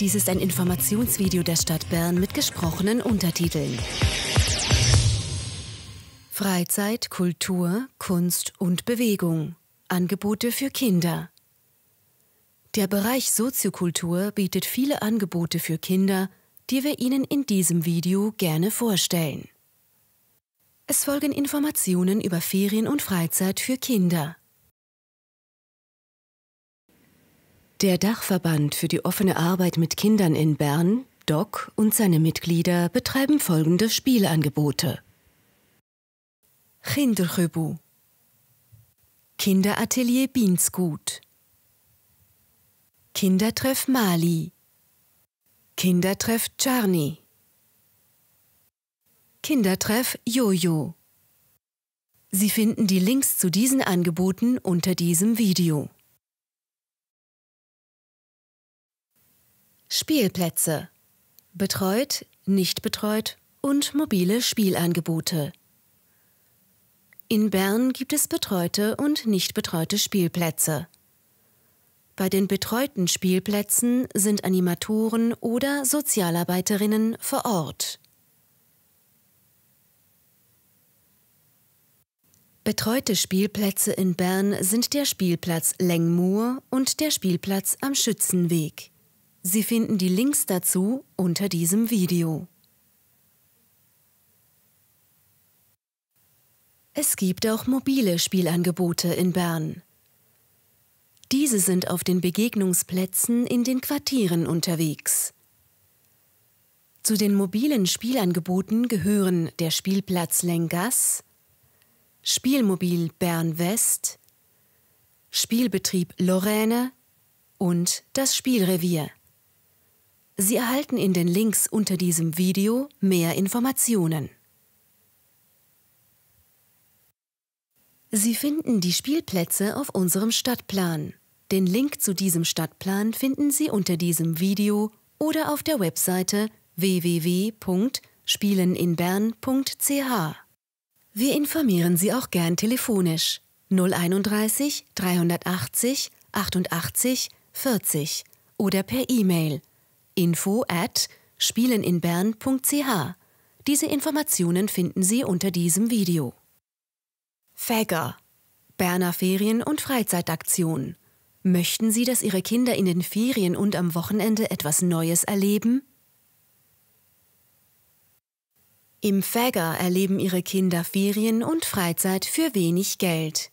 Dies ist ein Informationsvideo der Stadt Bern mit gesprochenen Untertiteln. Freizeit, Kultur, Kunst und Bewegung. Angebote für Kinder. Der Bereich Soziokultur bietet viele Angebote für Kinder, die wir Ihnen in diesem Video gerne vorstellen. Es folgen Informationen über Ferien und Freizeit für Kinder. Der Dachverband für die offene Arbeit mit Kindern in Bern, DOC, und seine Mitglieder betreiben folgende Spielangebote. Kinderchöbu, Kinderatelier Biensgut Kindertreff Mali Kindertreff Czarni Kindertreff Jojo Sie finden die Links zu diesen Angeboten unter diesem Video. Spielplätze. Betreut, nicht betreut und mobile Spielangebote. In Bern gibt es betreute und nicht betreute Spielplätze. Bei den betreuten Spielplätzen sind Animatoren oder Sozialarbeiterinnen vor Ort. Betreute Spielplätze in Bern sind der Spielplatz Lengmoor und der Spielplatz am Schützenweg. Sie finden die Links dazu unter diesem Video. Es gibt auch mobile Spielangebote in Bern. Diese sind auf den Begegnungsplätzen in den Quartieren unterwegs. Zu den mobilen Spielangeboten gehören der Spielplatz Lengas, Spielmobil Bern West, Spielbetrieb Lorraine und das Spielrevier. Sie erhalten in den Links unter diesem Video mehr Informationen. Sie finden die Spielplätze auf unserem Stadtplan. Den Link zu diesem Stadtplan finden Sie unter diesem Video oder auf der Webseite www.spieleninbern.ch. Wir informieren Sie auch gern telefonisch 031 380 88 40 oder per E-Mail info at spieleninbern.ch. Diese Informationen finden Sie unter diesem Video. Fäger Berner Ferien- und Freizeitaktion. Möchten Sie, dass Ihre Kinder in den Ferien und am Wochenende etwas Neues erleben? Im Fäger erleben Ihre Kinder Ferien und Freizeit für wenig Geld.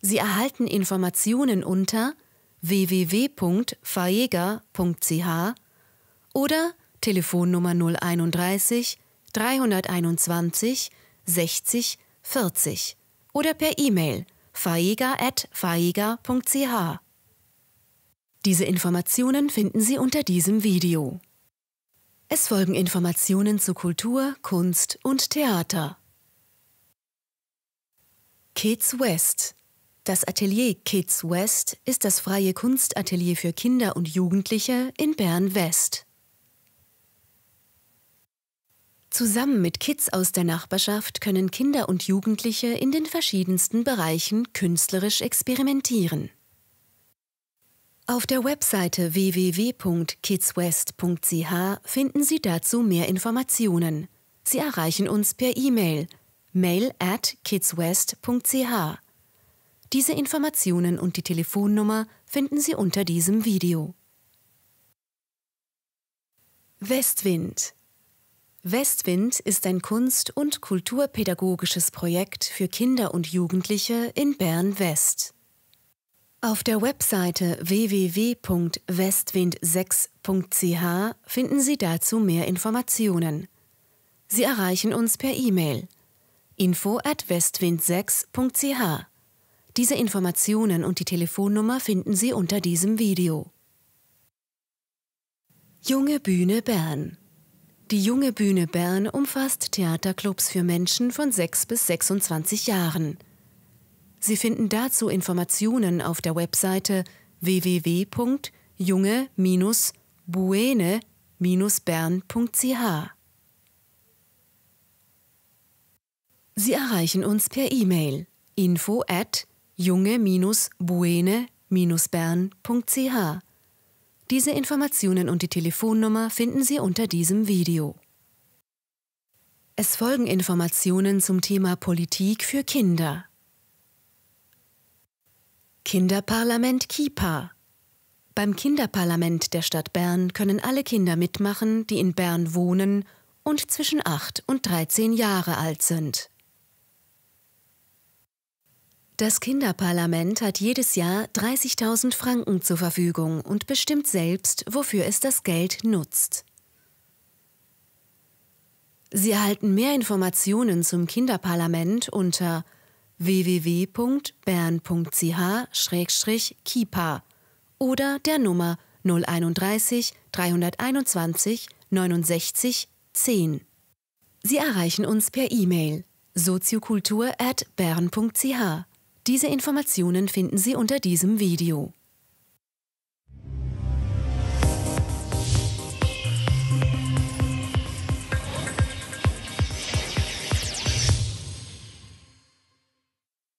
Sie erhalten Informationen unter www.faeger.ch oder Telefonnummer 031 321 60 40 oder per E-Mail faiga.faiga.ch. Diese Informationen finden Sie unter diesem Video. Es folgen Informationen zu Kultur, Kunst und Theater. Kids West Das Atelier Kids West ist das freie Kunstatelier für Kinder und Jugendliche in Bern-West. Zusammen mit Kids aus der Nachbarschaft können Kinder und Jugendliche in den verschiedensten Bereichen künstlerisch experimentieren. Auf der Webseite www.kidswest.ch finden Sie dazu mehr Informationen. Sie erreichen uns per E-Mail mail at kidswest.ch. Diese Informationen und die Telefonnummer finden Sie unter diesem Video. Westwind Westwind ist ein kunst- und kulturpädagogisches Projekt für Kinder und Jugendliche in Bern-West. Auf der Webseite www.westwind6.ch finden Sie dazu mehr Informationen. Sie erreichen uns per E-Mail info info@westwind6.ch. Diese Informationen und die Telefonnummer finden Sie unter diesem Video. Junge Bühne Bern die junge Bühne Bern umfasst Theaterclubs für Menschen von 6 bis 26 Jahren. Sie finden dazu Informationen auf der Webseite www.junge-buene-bern.ch. Sie erreichen uns per E-Mail info at junge-buene-bern.ch diese Informationen und die Telefonnummer finden Sie unter diesem Video. Es folgen Informationen zum Thema Politik für Kinder. Kinderparlament KIPA Beim Kinderparlament der Stadt Bern können alle Kinder mitmachen, die in Bern wohnen und zwischen 8 und 13 Jahre alt sind. Das Kinderparlament hat jedes Jahr 30.000 Franken zur Verfügung und bestimmt selbst, wofür es das Geld nutzt. Sie erhalten mehr Informationen zum Kinderparlament unter www.bern.ch-kipa oder der Nummer 031 321 69 10. Sie erreichen uns per E-Mail soziokultur@bern.ch diese Informationen finden Sie unter diesem Video.